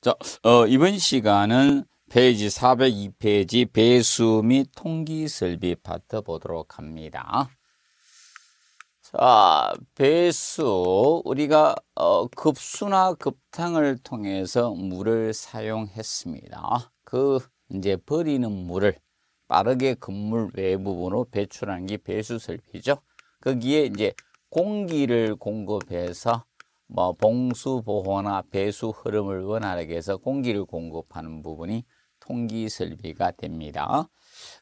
자, 어, 이번 시간은 페이지 402페이지 배수 및 통기 설비 파트 보도록 합니다. 자, 배수 우리가 어, 급수나 급탕을 통해서 물을 사용했습니다. 그 이제 버리는 물을 빠르게 건물 외부분으로 배출하는 게 배수 설비죠. 거기에 이제 공기를 공급해서 뭐 봉수 보호나 배수 흐름을 원활하게 해서 공기를 공급하는 부분이 통기 설비가 됩니다.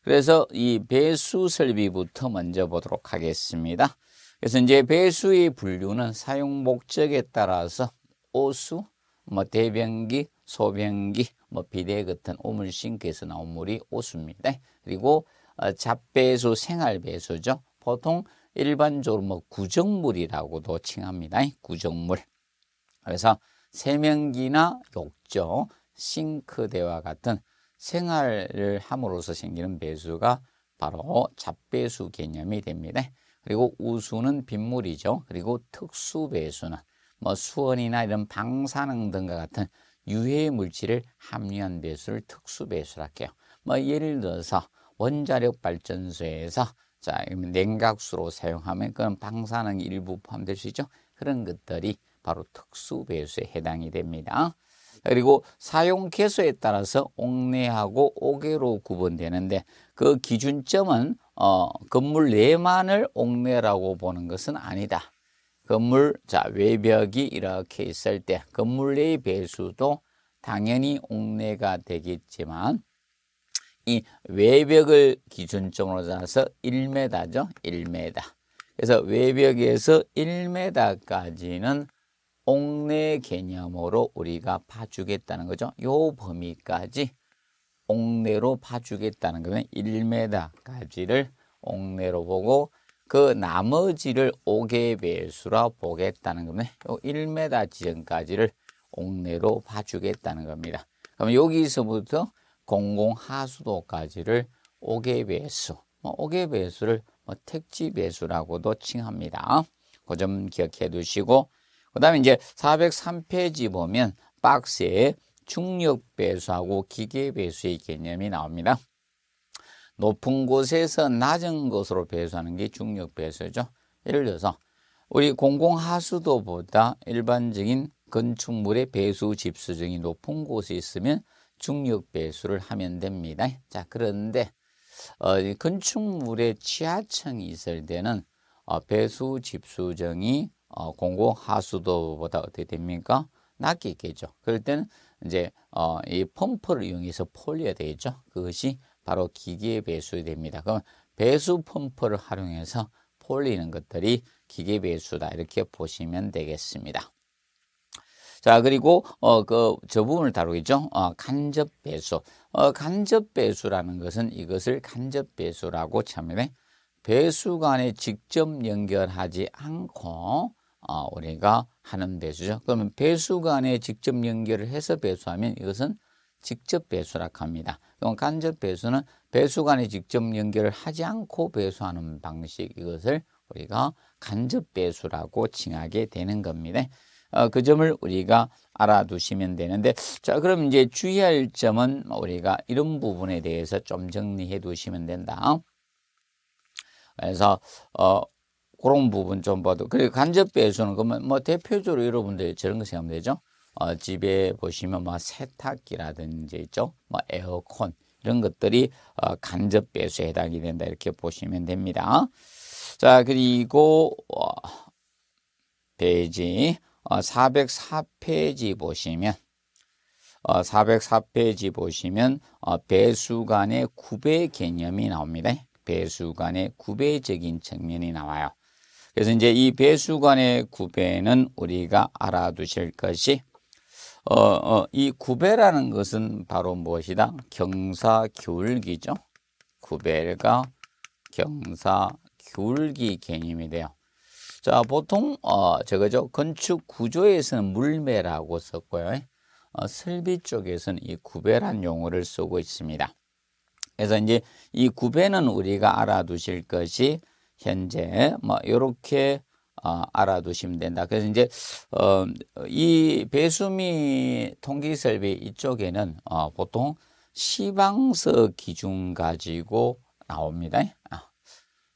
그래서 이 배수 설비부터 먼저 보도록 하겠습니다. 그래서 이제 배수의 분류는 사용 목적에 따라서 오수, 뭐 대변기, 소변기, 뭐 비대 같은 오물 싱크에서 나온 물이 오수입니다. 그리고 어, 잡배수, 생활배수죠. 보통 일반적으로 뭐 구정물이라고도 칭합니다. 구정물. 그래서 세면기나 욕조, 싱크대와 같은 생활을 함으로써 생기는 배수가 바로 잡배수 개념이 됩니다. 그리고 우수는 빗물이죠. 그리고 특수배수는 뭐 수원이나 이런 방사능 등과 같은 유해 물질을 함유한 배수를 특수배수라 할게요. 뭐 예를 들어서 원자력 발전소에서 자, 그러면 냉각수로 사용하면 그건 방사능 일부 포함될 수 있죠. 그런 것들이 바로 특수 배수에 해당이 됩니다. 그리고 사용 개수에 따라서 옥내하고 옥외로 구분되는데 그 기준점은 어, 건물 내만을 옥내라고 보는 것은 아니다. 건물 자 외벽이 이렇게 있을 때 건물 내의 배수도 당연히 옥내가 되겠지만 이 외벽을 기준점으로 잡아서 1m죠. 1m. 그래서 외벽에서 1m까지는 옥내 개념으로 우리가 봐주겠다는 거죠. 요 범위까지 옥내로 봐주겠다는 거면 1m까지를 옥내로 보고 그 나머지를 옥의 배수라 보겠다는 거면 다요 1m 지점까지를 옥내로 봐주겠다는 겁니다. 그럼 여기서부터 공공하수도까지를 5개 배수, 5개 뭐 배수를 뭐 택지 배수라고도 칭합니다. 그 점 기억해 두시고 그 다음에 이제 403페이지 보면 박스에 중력 배수하고 기계 배수의 개념이 나옵니다. 높은 곳에서 낮은 곳으로 배수하는 게 중력 배수죠. 예를 들어서 우리 공공하수도보다 일반적인 건축물의 배수 집수증이 높은 곳에 있으면 중력배수를 하면 됩니다. 자, 그런데 어, 건축물에 지하층이 있을 때는 어, 배수 집수정이 어, 공고 하수도보다 어떻게 됩니까? 낮겠겠죠. 그럴 때는 이제 어, 이 펌프를 이용해서 폴려야 되겠죠. 그것이 바로 기계 배수됩니다. 그럼 배수 펌프를 활용해서 폴리는 것들이 기계 배수다 이렇게 보시면 되겠습니다. 자, 그리고 어 그 저 부분을 다루겠죠. 어 간접 배수. 어 간접 배수라는 것은 이것을 간접 배수라고 참여해. 배수 관에 직접 연결하지 않고 어 우리가 하는 배수죠. 그러면 배수 관에 직접 연결을 해서 배수하면 이것은 직접 배수라 합니다. 그럼 간접 배수는 배수 관에 직접 연결을 하지 않고 배수하는 방식 이것을 우리가 간접 배수라고 칭하게 되는 겁니다. 어, 그 점을 우리가 알아두시면 되는데 자 그럼 이제 주의할 점은 우리가 이런 부분에 대해서 좀 정리해 두시면 된다. 그래서 어 그런 부분 좀 봐도 그리고 간접 배수는 그러면 뭐 대표적으로 여러분들 저런 거 생각하면 되죠. 어, 집에 보시면 뭐 세탁기라든지 있죠. 뭐 에어컨 이런 것들이 어, 간접 배수에 해당이 된다 이렇게 보시면 됩니다. 자 그리고 어, 배지 404페이지 어, 보시면 404페이지 어, 보시면 어, 배수관의 구배 개념이 나옵니다. 배수관의 구배적인 측면이 나와요. 그래서 이제 이 배수관의 구배는 우리가 알아두실 것이 어, 어, 이 구배라는 것은 바로 무엇이다? 경사기울기죠. 구배가 경사기울기 개념이 돼요. 자, 보통 어 저거죠. 건축 구조에서는 물매라고 썼고요. 어, 설비 쪽에서는 이 구배란 용어를 쓰고 있습니다. 그래서 이제 이 구배는 우리가 알아두실 것이 현재 뭐요렇게 어, 알아두시면 된다. 그래서 이제 어, 이 배수미 통기 설비 이쪽에는 어, 보통 시방서 기준 가지고 나옵니다.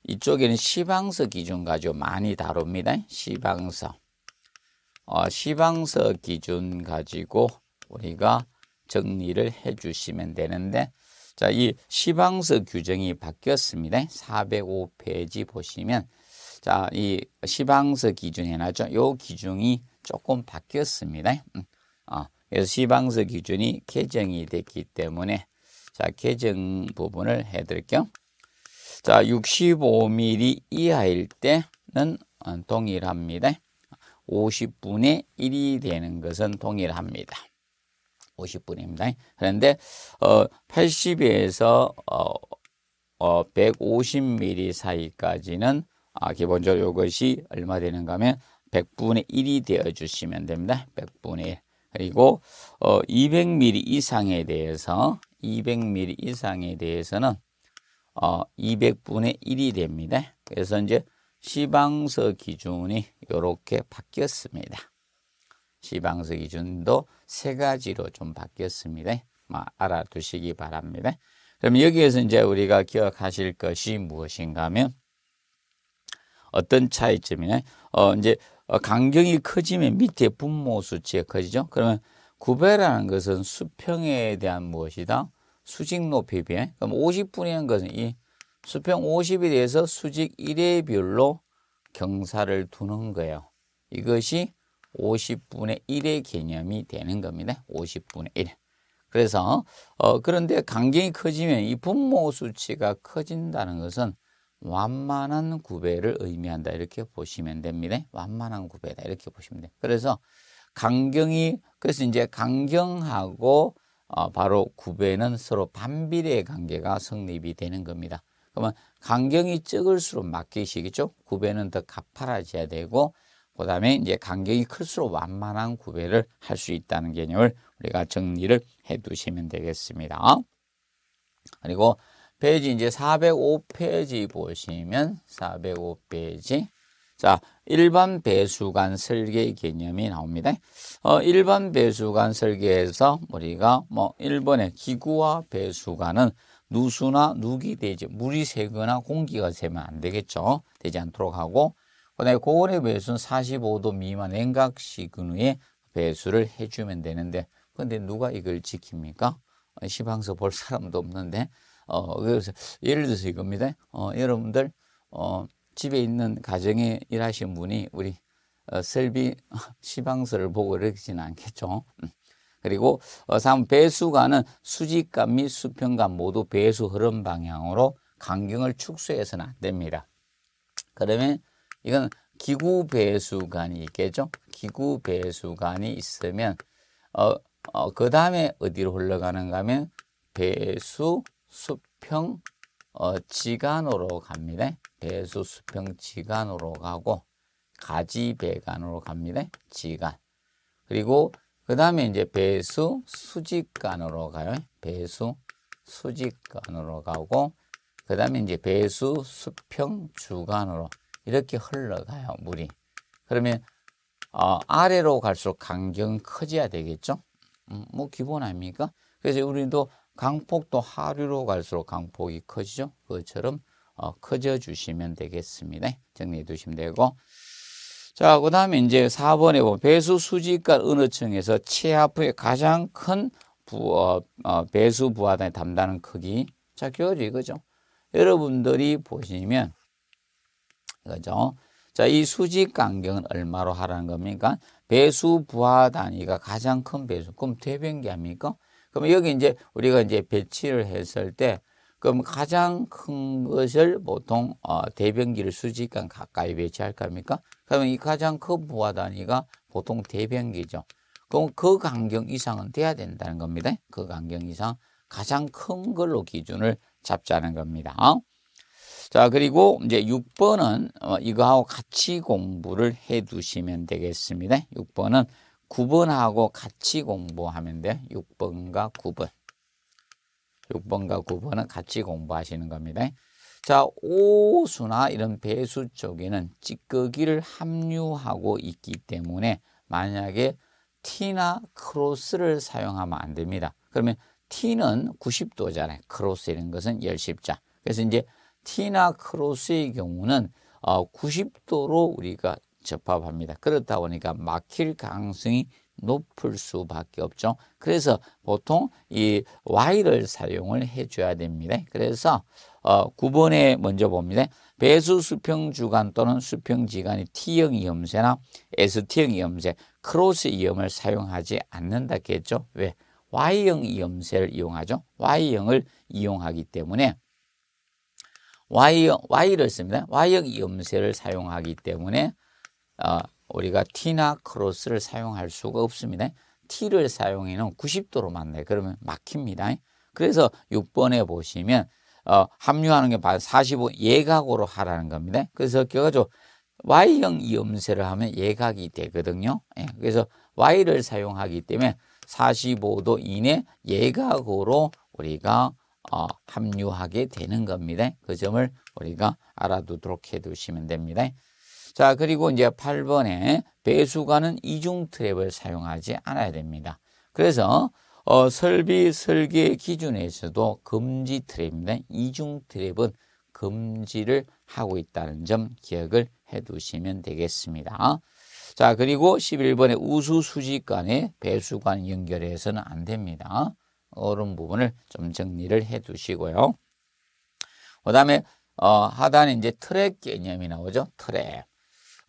이쪽에는 시방서 기준 가지고 많이 다룹니다. 시방서. 어, 시방서 기준 가지고 우리가 정리를 해 주시면 되는데 자, 이 시방서 규정이 바뀌었습니다. 405페이지 보시면 자, 이 시방서 기준 해나죠요 기준이 조금 바뀌었습니다. 음, 어, 그래서 시방서 기준이 개정이 됐기 때문에 자, 개정 부분을 해 드릴게요. 자, 65mm 이하일 때는 동일합니다. 50분의 1이 되는 것은 동일합니다. 50분입니다. 그런데 어, 80에서 어, 어, 150mm 사이까지는 아, 기본적으로 이것이 얼마 되는가 하면 100분의 1이 되어 주시면 됩니다. 100분의 1. 그리고 어, 200mm 이상에 대해서 200mm 이상에 대해서는 어, 200분의 1이 됩니다. 그래서 이제 시방서 기준이 이렇게 바뀌었습니다. 시방서 기준도 세 가지로 좀 바뀌었습니다. 뭐 알아두시기 바랍니다. 그럼 여기에서 이제 우리가 기억하실 것이 무엇인가 하면 어떤 차이점이냐? 어, 이제 강경이 커지면 밑에 분모 수치가 커지죠. 그러면 구배라는 것은 수평에 대한 무엇이다? 수직 높이 비해 그럼 50분이라는 것은 이 수평 50에 대해서 수직 1의 비율로 경사를 두는 거예요. 이것이 50분의 1의 개념이 되는 겁니다. 50분의 1. 그래서 어, 그런데 강경이 커지면 이 분모 수치가 커진다는 것은 완만한 구배를 의미한다 이렇게 보시면 됩니다. 완만한 구배다 이렇게 보시면 돼 그래서 강경이 그래서 이제 강경하고 아, 바로 구배는 서로 반비례의 관계가 성립이 되는 겁니다. 그러면 강경이 적을수록 맡기시겠죠? 구배는 더 가파라져야 되고 그 다음에 이제 강경이 클수록 완만한 구배를 할 수 있다는 개념을 우리가 정리를 해 두시면 되겠습니다. 그리고 페이지 이제 405페이지 보시면 405페이지 자, 일반 배수관 설계 개념이 나옵니다. 어, 일반 배수관 설계에서 우리가 뭐 1번에 기구와 배수관은 누수나 누기 되지 물이 새거나 공기가 새면 안 되겠죠. 되지 않도록 하고 그다음에 고온의 배수는 45도 미만 냉각 시근후에 배수를 해주면 되는데 근데 누가 이걸 지킵니까? 어, 시방서 볼 사람도 없는데 어 그래서 예를 들어서 이겁니다. 어 여러분들 어 집에 있는 가정에 일하신 분이 우리 어, 설비 시방서를 보고 이러지는 않겠죠. 음. 그리고 어, 3. 배수관은 수직관 및 수평관 모두 배수 흐름 방향으로 강경을 축소해서는 안 됩니다. 그러면 이건 기구 배수관이 있겠죠. 기구 배수관이 있으면 어, 어, 그 다음에 어디로 흘러가는가 하면 배수, 수평, 어, 지간으로 갑니다. 배수 수평 지간으로 가고 가지 배간으로 갑니다. 지간. 그리고 그 다음에 이제 배수 수직간으로 가요. 배수 수직간으로 가고 그 다음에 이제 배수 수평 주간으로 이렇게 흘러가요. 물이. 그러면 어, 아래로 갈수록 강경 커져야 되겠죠. 음, 뭐 기본 아닙니까? 그래서 우리도 강폭도 하류로 갈수록 강폭이 커지죠. 그것처럼 어, 커져 주시면 되겠습니다. 정리해 두시면 되고. 자, 그 다음에 이제 4번에 보면 배수 수직과 은어층에서 치아부의 가장 큰 부, 어, 어, 배수 부하단이 담당하는 크기. 자, 교주 이죠 여러분들이 보시면, 이죠 자, 이 수직 간격은 얼마로 하라는 겁니까? 배수 부하 단위가 가장 큰 배수. 그럼 대변기 아닙니까? 그럼 여기 이제 우리가 이제 배치를 했을 때 그럼 가장 큰 것을 보통 어, 대변기를 수직간 가까이 배치할 겁니까? 그러면 이 가장 큰 부하 단위가 보통 대변기죠. 그럼 그 간경 이상은 돼야 된다는 겁니다. 그 간경 이상 가장 큰 걸로 기준을 잡자는 겁니다. 자 그리고 이제 6번은 어, 이거하고 같이 공부를 해 두시면 되겠습니다. 6번은 9번하고 같이 공부하면 돼요. 6번과 9번. 6번과 9번은 같이 공부하시는 겁니다. 자, 오수나 이런 배수 쪽에는 찌꺼기를 함유하고 있기 때문에 만약에 T나 크로스를 사용하면 안 됩니다. 그러면 T는 90도잖아요. 크로스 이런 것은 열십자. 그래서 이제 T나 크로스의 경우는 90도로 어, 우리가 접합합니다. 그렇다 보니까 막힐 가능성이 높을 수밖에 없죠. 그래서 보통 이 y를 사용을 해줘야 됩니다. 그래서 어, 9번에 먼저 봅니다. 배수 수평 주간 또는 수평 지간이 T형 이음세나 ST형 이음세 크로스 이음을 사용하지 않는다겠죠. 왜? Y형 이음새를 이용하죠. Y형을 이용하기 때문에 Y형, Y를 씁니다. Y형 이음새를 사용하기 때문에 어, 우리가 T나 크로스를 사용할 수가 없습니다. T를 사용해는 90도로 만나요. 그러면 막힙니다. 그래서 6번에 보시면 어, 합류하는 게 45, 예각으로 하라는 겁니다. 그래서 결과적으 Y형 이음새를 하면 예각이 되거든요. 예, 그래서 Y를 사용하기 때문에 45도 이내 예각으로 우리가 어, 합류하게 되는 겁니다. 그 점을 우리가 알아두도록 해두시면 됩니다. 자, 그리고 이제 8번에 배수관은 이중 트랩을 사용하지 않아야 됩니다. 그래서 어, 설비 설계 기준에서도 금지 트랩입니다. 이중 트랩은 금지를 하고 있다는 점 기억을 해 두시면 되겠습니다. 자, 그리고 11번에 우수 수직관에 배수관 연결해서는 안 됩니다. 어른 부분을 좀 정리를 해 두시고요. 그 다음에 어, 하단에 이제 트랙 개념이 나오죠. 트랙.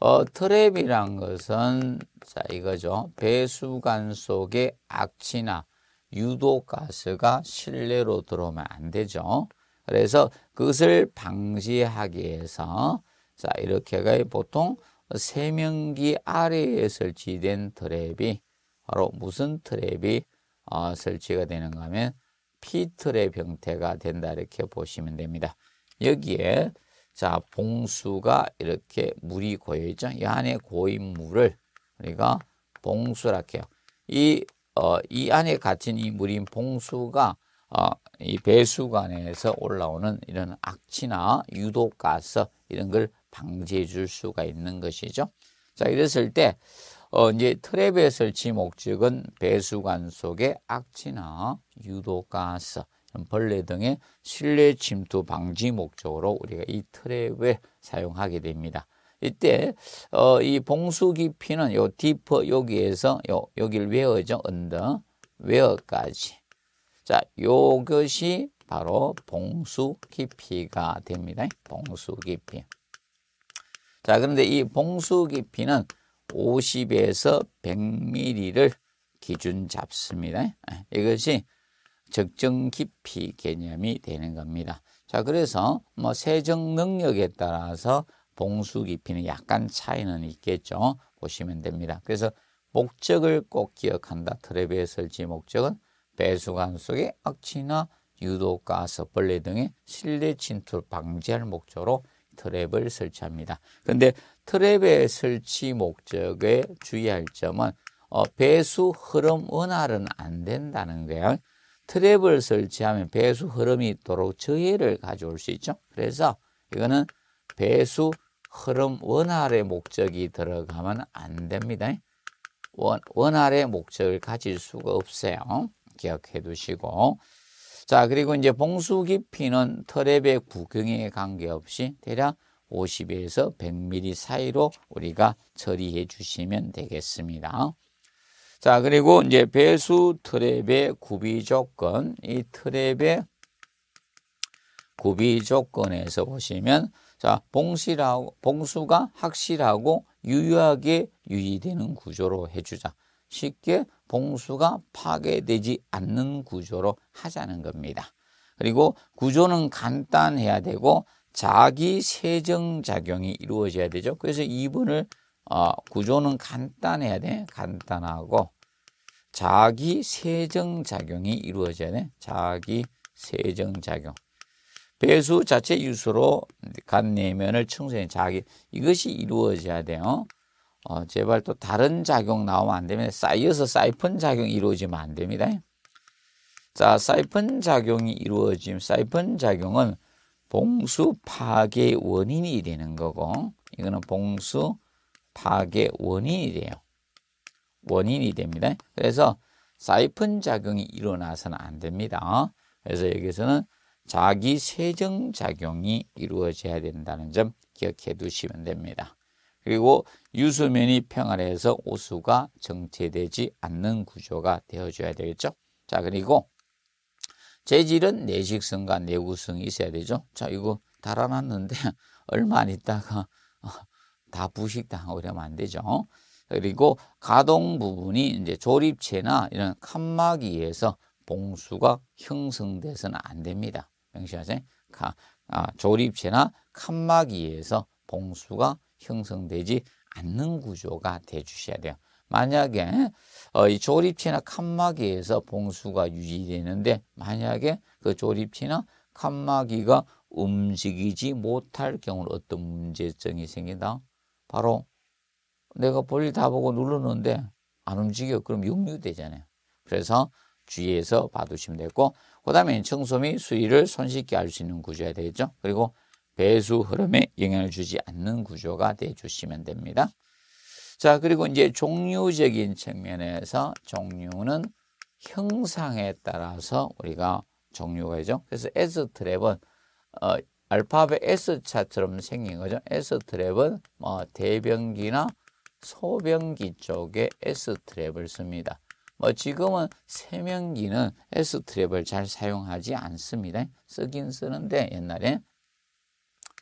어, 트랩이란 것은 자 이거죠. 배수관 속에 악취나 유독 가스가 실내로 들어오면 안 되죠. 그래서 그것을 방지하기 위해서 자 이렇게가 보통 세면기 아래에 설치된 트랩이 바로 무슨 트랩이 어, 설치가 되는가 하면 피트랩 형태가 된다 이렇게 보시면 됩니다. 여기에 자, 봉수가 이렇게 물이 고여 있죠. 이 안에 고인 물을 우리가 봉수라 해요. 이, 어, 이 안에 갇힌 이 물인 봉수가 어, 이 배수관에서 올라오는 이런 악취나 유독가스 이런 걸 방지해 줄 수가 있는 것이죠. 자, 이랬을 때 어, 이제 트랩에 설치 목적은 배수관 속에 악취나 유독가스 벌레 등의 실내 침투 방지 목적으로 우리가 이 트랩을 사용하게 됩니다. 이때 어, 이 봉수 깊이는 요 디퍼 여기에서 요여를 웨어죠 언더 웨어까지 자 요것이 바로 봉수 깊이가 됩니다. 봉수 깊이 자 그런데 이 봉수 깊이는 50에서 100mm를 기준 잡습니다. 이것이 적정 깊이 개념이 되는 겁니다. 자, 그래서 뭐 세정 능력에 따라서 봉수 깊이는 약간 차이는 있겠죠. 보시면 됩니다. 그래서 목적을 꼭 기억한다. 트레비 설치 목적은 배수관 속의 악취나 유독가스, 벌레 등의 실내 침투를 방지할 목적으로 트랩을 설치합니다. 근데 트랩의 설치 목적에 주의할 점은 어, 배수 흐름 원활은 안 된다는 거예요. 트랩을 설치하면 배수 흐름이 있도록 저해를 가져올 수 있죠. 그래서 이거는 배수 흐름 원활의 목적이 들어가면 안 됩니다. 원, 원활의 목적을 가질 수가 없어요. 기억해 두시고. 자, 그리고 이제 봉수 깊이는 트랩의 구경에 관계없이 대략 50에서 100mm 사이로 우리가 처리해 주시면 되겠습니다. 자, 그리고 이제 배수 트랩의 구비 조건, 이 트랩의 구비 조건에서 보시면 자, 봉실하고 봉수가 확실하고 유효하게 유지되는 구조로 해 주자. 쉽게 봉수가 파괴되지 않는 구조로 하자는 겁니다. 그리고 구조는 간단해야 되고 자기 세정 작용이 이루어져야 되죠. 그래서 2번을 어, 구조는 간단해야 돼. 간단하고 자기 세정작용이 이루어져야 돼. 자기 세정작용. 배수 자체 유수로 간 내면을 청소해 자기 이것이 이루어져야 돼요. 어, 제발 또 다른 작용 나오면 안 됩니다. 쌓여서 사이펀 작용이 이루어지면 안 됩니다. 자, 사이펀 작용이 이루어지 사이펀 작용은 봉수 파괴 원인이 되는 거고 이거는 봉수 파악의 원인이 돼요. 원인이 됩니다. 그래서 사이픈 작용이 일어나서는 안 됩니다. 그래서 여기서는 자기 세정 작용이 이루어져야 된다는 점 기억해 두시면 됩니다. 그리고 유수면이 평안해서 오수가 정체되지 않는 구조가 되어줘야 되겠죠. 자 그리고 재질은 내식성과 내구성이 있어야 되죠. 자 이거 달아놨는데 얼마 안 있다가 어, 다 부식당하고 면안 되죠. 그리고 가동 부분이 이제 조립체나 이런 칸막이에서 봉수가 형성돼서는 안 됩니다. 명시하세요. 가, 아, 조립체나 칸막이에서 봉수가 형성되지 않는 구조가 돼 주셔야 돼요. 만약에 어, 이 조립체나 칸막이에서 봉수가 유지되는데 만약에 그 조립체나 칸막이가 움직이지 못할 경우 어떤 문제점이 생긴다? 바로 내가 볼일 다 보고 눌렀는데 안 움직여. 그럼 역류되잖아요. 그래서 주의해서 봐두시면 되고 그 다음에 청소미 수위를 손쉽게 알 수 있는 구조가 되겠죠. 그리고 배수 흐름에 영향을 주지 않는 구조가 돼주시면 됩니다. 자 그리고 이제 종류적인 측면에서 종류는 형상에 따라서 우리가 종류가 되죠. 그래서 S 트랩은 어, 알파벳 S차처럼 생긴 거죠. S트랩은 뭐 대변기나 소변기 쪽에 S트랩을 씁니다. 뭐 지금은 세면기는 S트랩을 잘 사용하지 않습니다. 쓰긴 쓰는데 옛날에.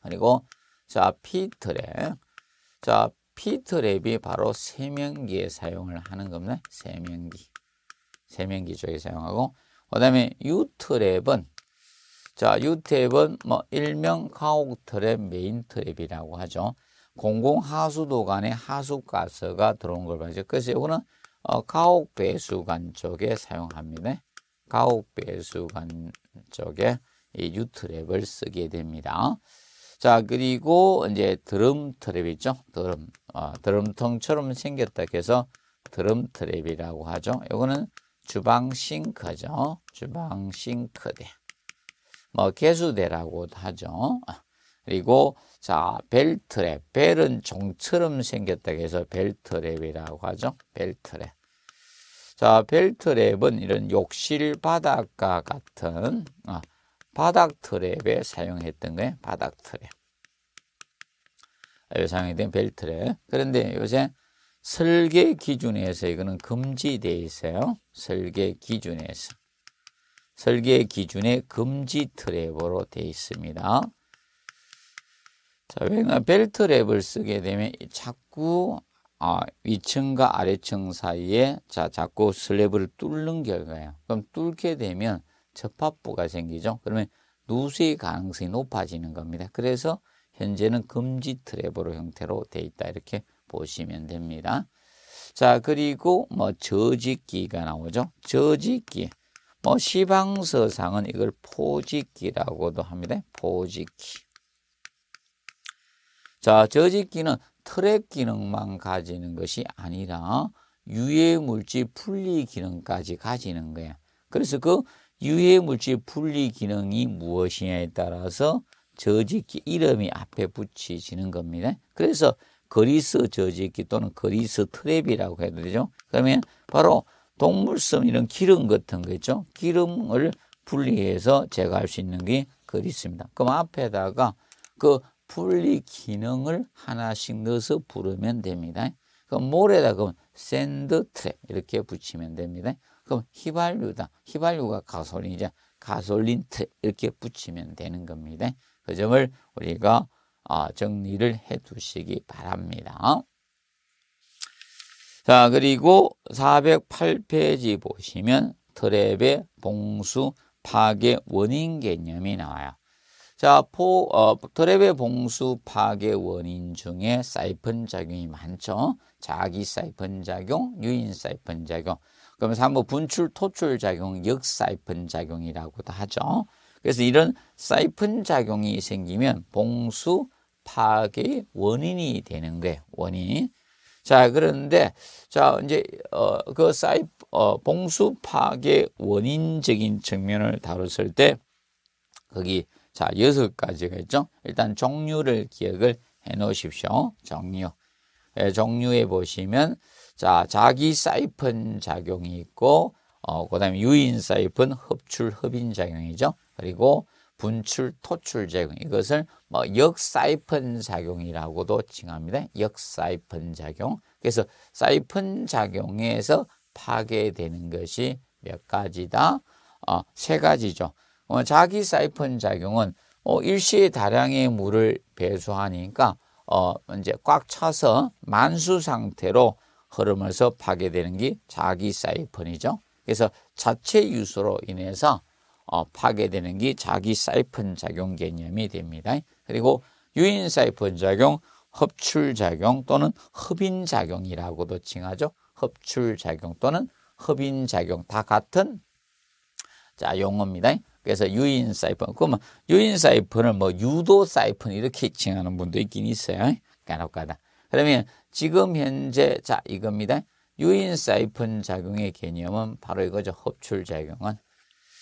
그리고 자 P트랩. 자 P트랩이 바로 세면기에 사용을 하는 겁니다. 세면기. 세면기 쪽에 사용하고 그 다음에 U트랩은 자, 유탭은뭐 일명 가옥 트랩, 메인 트랩이라고 하죠. 공공 하수도 관에 하수가스가 들어온 걸 봐야죠. 그래서 이거는 어, 가옥 배수관 쪽에 사용합니다. 가옥 배수관 쪽에 이 유트랩을 쓰게 됩니다. 자, 그리고 이제 드럼 트랩 있죠? 드럼, 어, 드럼통처럼 생겼다 해서 드럼 트랩이라고 하죠. 이거는 주방 싱크죠. 주방 싱크대. 뭐 개수대라고 하죠. 아, 그리고 자 벨트랩, 벨은 종처럼 생겼다 해서 벨트랩이라고 하죠. 벨트랩. 자 벨트랩은 이런 욕실 바닥과 같은 어, 아, 바닥 트랩에 사용했던 거예요. 바닥 트랩. 사용된 벨트랩. 그런데 요새 설계 기준에서 이거는 금지되어 있어요. 설계 기준에서. 설계 기준의 금지 트랩으로 되어 있습니다. 자, 왜냐 벨트 랩을 쓰게 되면 자꾸 아, 위층과 아래층 사이에 자, 자꾸 슬랩을 뚫는 결과예요. 그럼 뚫게 되면 접합부가 생기죠. 그러면 누수의 가능성이 높아지는 겁니다. 그래서 현재는 금지 트랩으로 형태로 되어 있다. 이렇게 보시면 됩니다. 자, 그리고 뭐 저짓기가 나오죠. 저짓기. 뭐 시방서상은 이걸 포직기라고도 합니다. 포직기. 자, 저직기는 트랩 기능만 가지는 것이 아니라 유해 물질 분리 기능까지 가지는 거야. 그래서 그 유해 물질 분리 기능이 무엇이냐에 따라서 저직기 이름이 앞에 붙이지는 겁니다. 그래서 그리스 저직기 또는 그리스 트랩이라고 해도 되죠. 그러면 바로 동물성 이런 기름 같은 거 있죠. 기름을 분리해서 제거할 수 있는 게 그리 있습니다. 그럼 앞에다가 그 분리 기능을 하나씩 넣어서 부르면 됩니다. 그럼 모래다 그러 샌드 트랩 이렇게 붙이면 됩니다. 그럼 휘발유다. 휘발유가 가솔린이자 가솔린 트 이렇게 붙이면 되는 겁니다. 그 점을 우리가 아, 정리를 해 두시기 바랍니다. 자, 그리고 408페이지 보시면 트랩의 봉수 파괴 원인 개념이 나와요. 자, 포, 어, 트랩의 봉수 파괴 원인 중에 사이펀 작용이 많죠. 자기 사이펀 작용, 유인 사이펀 작용. 그러면서 한번 분출 토출 작용, 역 사이펀 작용이라고도 하죠. 그래서 이런 사이펀 작용이 생기면 봉수 파괴 원인이 되는 거예요. 원인. 자, 그런데 자, 이제 어그 사이 어 봉수 파괴 원인적인 측면을 다뤘을 때 거기 자, 여섯 가지가 있죠. 일단 종류를 기억을 해 놓으십시오. 종류. 예, 종류에 보시면 자, 자기 사이펀 작용이 있고 어 그다음에 유인 사이펀 흡출 흡인 작용이죠. 그리고 분출, 토출 작용 이것을 뭐 역사이펀 작용이라고도 칭합니다. 역사이펀 작용. 그래서 사이펀 작용에서 파괴되는 것이 몇 가지다? 어, 세 가지죠. 어, 자기 사이펀 작용은 어, 일시에 다량의 물을 배수하니까 어, 이제 꽉 차서 만수 상태로 흐름에서 파괴되는 게 자기 사이펀이죠. 그래서 자체 유수로 인해서 어, 파괴되는 게 자기 사이펀 작용 개념이 됩니다. 그리고 유인 사이펀 작용, 흡출 작용 또는 흡인 작용이라고도 칭하죠. 흡출 작용 또는 흡인 작용 다 같은 자 용어입니다. 그래서 유인 사이펀 그러면 유인 사이펀을 뭐 유도 사이펀 이렇게 칭하는 분도 있긴 있어요. 간혹가다. 그러면 지금 현재 자 이겁니다. 유인 사이펀 작용의 개념은 바로 이거죠. 흡출 작용은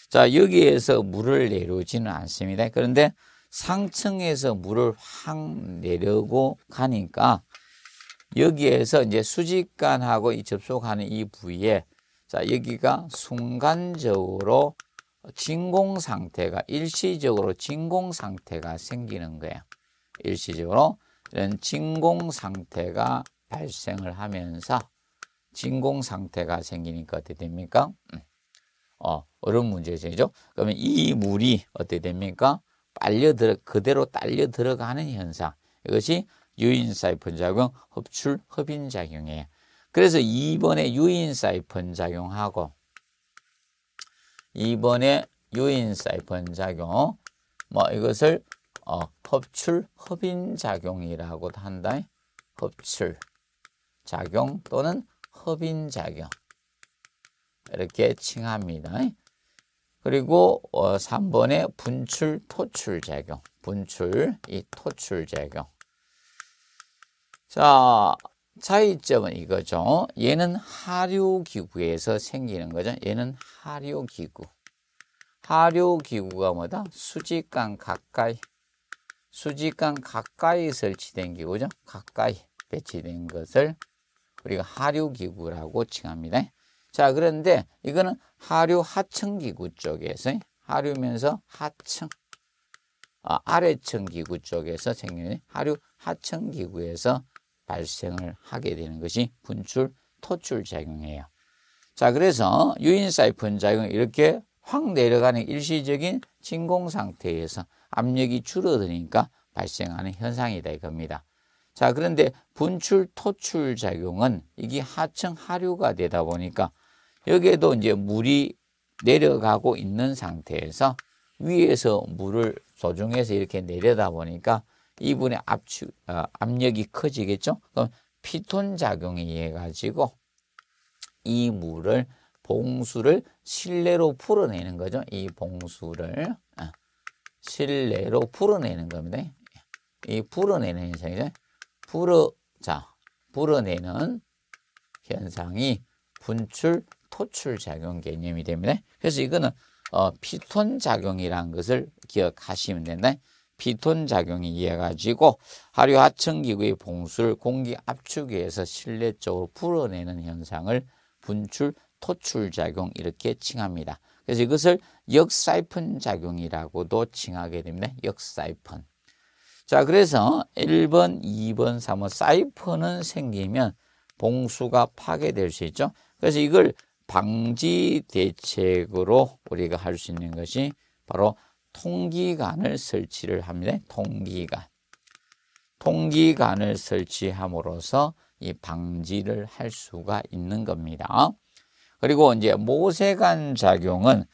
자, 여기에서 물을 내려오지는 않습니다. 그런데 상층에서 물을 확 내려고 가니까 여기에서 이제 수직관하고 접속하는 이 부위에 자, 여기가 순간적으로 진공 상태가 일시적으로 진공 상태가 생기는 거예요. 일시적으로 이런 진공 상태가 발생을 하면서 진공 상태가 생기니까 어떻게 됩니까? 음. 어, 어려운 문제죠. 그러면 이 물이 어떻게 됩니까? 빨려 들어 그대로 딸려 들어가는 현상. 이것이 유인 사이펀 작용, 흡출 흡인 작용이에요. 그래서 2번에 유인 사이펀 작용하고 2번에 유인 사이펀 작용 뭐 이것을 어, 흡출 흡인 작용이라고 한다. 흡출 작용 또는 흡인 작용. 이렇게 칭합니다. 그리고 3번에 어, 분출 토출 작용. 분출 이 토출 작용. 자, 차이점은 이거죠. 얘는 하류 기구에서 생기는 거죠. 얘는 하류 기구. 하류 기구가 뭐다? 수직간 가까이 수직간 가까이 설치된 기구죠. 가까이 배치된 것을 우리가 하류 기구라고 칭합니다. 자, 그런데 이거는 하류 하층 기구 쪽에서 하류면서 하층 아, 아래층 기구 쪽에서 생기는 하류 하층 기구에서 발생을 하게 되는 것이 분출 토출 작용이에요. 자, 그래서 유인 사이픈 작용 이렇게 확 내려가는 일시적인 진공 상태에서 압력이 줄어드니까 발생하는 현상이다 이겁니다. 자, 그런데 분출 토출 작용은 이게 하층 하류가 되다 보니까 여기에도 이제 물이 내려가고 있는 상태에서 위에서 물을 조중해서 이렇게 내려다 보니까 이분의 압축, 어, 압력이 커지겠죠? 그럼 피톤 작용에 의해 가지고 이 물을 봉수를 실내로 풀어내는 거죠. 이 봉수를 어, 실내로 풀어내는 겁니다. 이 풀어내는 현상이죠. 풀어 자 풀어내는 현상이 분출 도출 작용 개념이 됩니다. 그래서 이거는 어, 피톤 작용이라는 것을 기억하시면 된다. 피톤 작용이이해 가지고 하류 하층기구의 봉수를 공기 압축에 의해서 실내 적으로 불어내는 현상을 분출 토출 작용 이렇게 칭합니다. 그래서 이것을 역사이픈 작용이라고도 칭하게 됩니다. 역사이픈. 자, 그래서 1번, 2번, 3번 사이펀은 생기면 봉수가 파괴될 수 있죠. 그래서 이걸 방지 대책으로 우리가 할 수 있는 것이 바로 통기관을 설치를 합니다. 통기관. 통기관을 설치함으로써 이 방지를 할 수가 있는 겁니다. 그리고 이제 모세관 작용은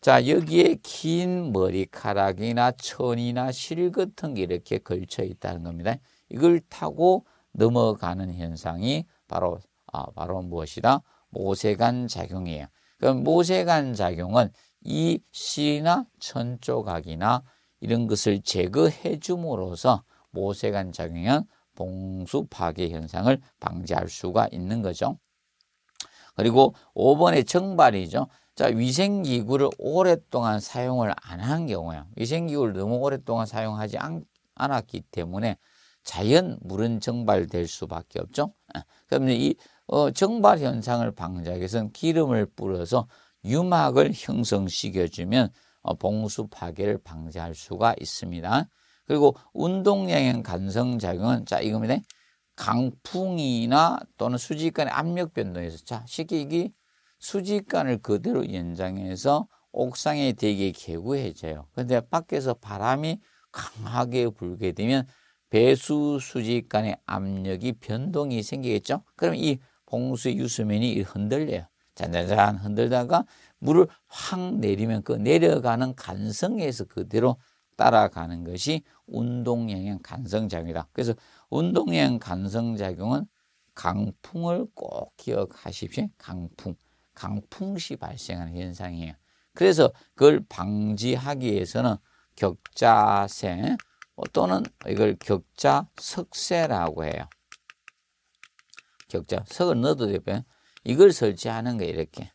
자 여기에 긴 머리카락이나 천이나 실 같은 게 이렇게 걸쳐 있다는 겁니다. 이걸 타고 넘어가는 현상이 바로 아, 바로 무엇이다? 모세간 작용이에요. 그 모세간 작용은 이 씨나 천조각이나 이런 것을 제거해 줌으로써 모세간 작용은 봉수 파괴 현상을 방지할 수가 있는 거죠. 그리고 5번의 청발이죠. 자, 위생기구를 오랫동안 사용을 안 한 경우야. 위생기구를 너무 오랫동안 사용하지 않, 않았기 때문에 자연 물은 증발될 수밖에 없죠. 아, 그러면 이 어, 정발 현상을 방지하기 위해서는 기름을 뿌려서 유막을 형성시켜주면 어, 봉수 파괴를 방지할 수가 있습니다. 그리고 운동량의 간성작용은 자 이겁니다. 강풍이나 또는 수직간의 압력 변동에서 자 쉽게 기기 수직간을 그대로 연장해서 옥상에 되게 개구해져요. 그런데 밖에서 바람이 강하게 불게 되면 배수 수직간의 압력이 변동이 생기겠죠. 그럼 이 봉수의 유수면이 흔들려요. 잔잔잔 흔들다가 물을 확 내리면 그 내려가는 간성에서 그대로 따라가는 것이 운동량형 간성작용이다. 그래서 운동형 간성작용은 강풍을 꼭 기억하십시오. 강풍. 강풍시 발생하는 현상이에요. 그래서 그걸 방지하기 위해서는 격자세 또는 이걸 격자석세라고 해요. 격자 석어 넣어도 돼요. 이걸 설치하는 거예요. 이렇게.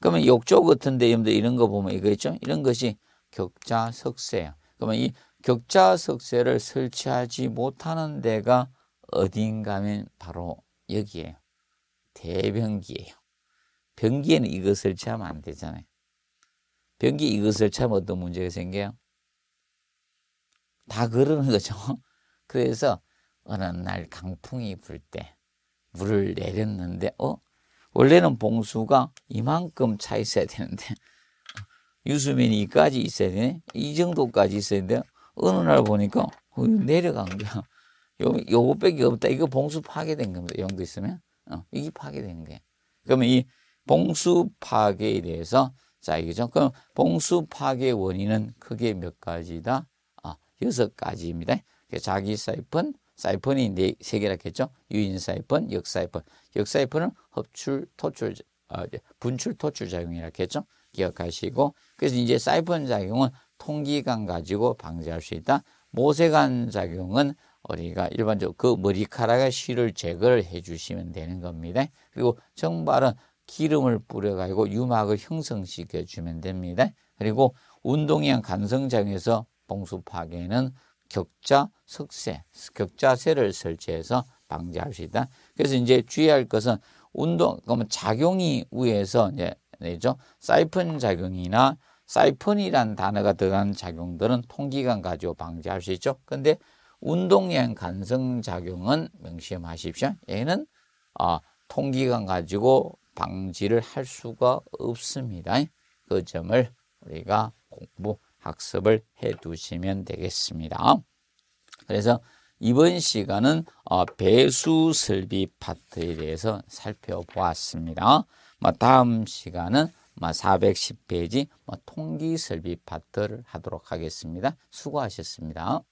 그러면 욕조 같은데 여러분들 이런 거 보면 이거 있죠? 이런 것이 격자 석쇠예요. 그러면 이 격자 석쇠를 설치하지 못하는 데가 어딘가면 바로 여기에요. 대변기예요. 변기에는 이것 설치하면 안 되잖아요. 변기 이것 설치하면 어떤 문제가 생겨요? 다 그러는 거죠. 그래서 어느 날 강풍이 불때 물을 내렸는데 어 원래는 봉수가 이만큼 차 있어야 되는데 유수민이 이까지 있어야 되네 이 정도까지 있어야 되는데 어느 날 보니까 어, 내려간 거야 요, 요거밖에 없다 이거 봉수 파괴된 겁니다 용도 있으면 어, 이게 파괴된 게. 그러면 이 봉수 파괴에 대해서 자 이거죠 그럼 봉수 파괴 원인은 크게 몇 가지다 아 여섯 가지입니다 자기 사이펀 사이펀이 네세 개라겠죠. 유인 사이펀, 역 사이펀. 역 사이펀은 흡출, 토출, 아, 분출, 토출 작용이라겠죠. 기억하시고 그래서 이제 사이펀 작용은 통기관 가지고 방지할 수 있다. 모세관 작용은 우리가 일반적으로 그 머리카락의 실을 제거를 해주시면 되는 겁니다. 그리고 정발은 기름을 뿌려가지고 유막을 형성시켜 주면 됩니다. 그리고 운동량 간성장에서 봉수 파괴는 격자 석쇠격자쇠를 설치해서 방지할 수 있다. 그래서 이제 주의할 것은 운동, 그러면 작용이 위에서 이제 죠 사이펀 작용이나 사이펀이란 단어가 들어간 작용들은 통기관 가지고 방지할 수 있죠. 근데 운동량 간성 작용은 명심하십시오. 얘는 아, 통기관 가지고 방지를 할 수가 없습니다. 그 점을 우리가 공부 학습을 해 두시면 되겠습니다. 그래서 이번 시간은 어, 배수 설비 파트에 대해서 살펴보았습니다. 뭐 다음 시간은 410페이지 뭐 뭐 통기 설비 파트를 하도록 하겠습니다. 수고하셨습니다.